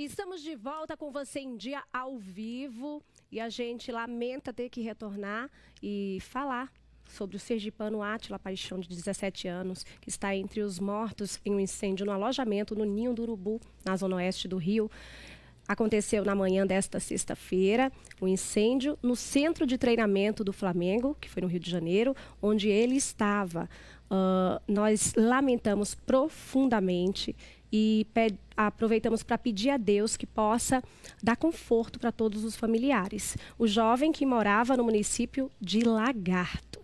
Estamos de volta com você em dia ao vivo e a gente lamenta ter que retornar e falar sobre o sergipano Átila Paixão, de 17 anos, que está entre os mortos em um incêndio no alojamento no Ninho do Urubu, na zona oeste do Rio. Aconteceu na manhã desta sexta-feira o um incêndio no centro de treinamento do Flamengo, que foi no Rio de Janeiro, onde ele estava. Uh, nós lamentamos profundamente e aproveitamos para pedir a Deus que possa dar conforto para todos os familiares. O jovem que morava no município de Lagarto.